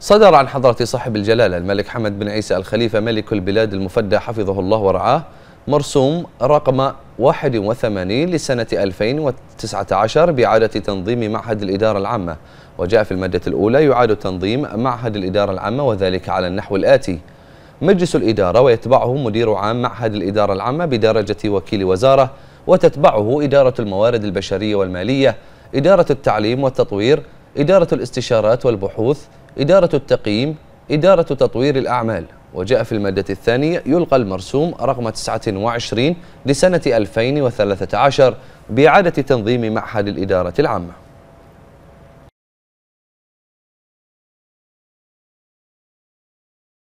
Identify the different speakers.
Speaker 1: صدر عن حضرة صاحب الجلالة الملك حمد بن عيسى الخليفة ملك البلاد المفدى حفظه الله ورعاه مرسوم رقم 81 لسنة 2019 بإعادة تنظيم معهد الإدارة العامة وجاء في المادة الأولى يعاد تنظيم معهد الإدارة العامة وذلك على النحو الآتي مجلس الإدارة ويتبعه مدير عام معهد الإدارة العامة بدرجة وكيل وزارة وتتبعه إدارة الموارد البشرية والمالية إدارة التعليم والتطوير إدارة الاستشارات والبحوث إدارة التقييم إدارة تطوير الأعمال وجاء في المادة الثانية يلقى المرسوم رقم 29 لسنة 2013 بإعادة تنظيم معهد الإدارة العامة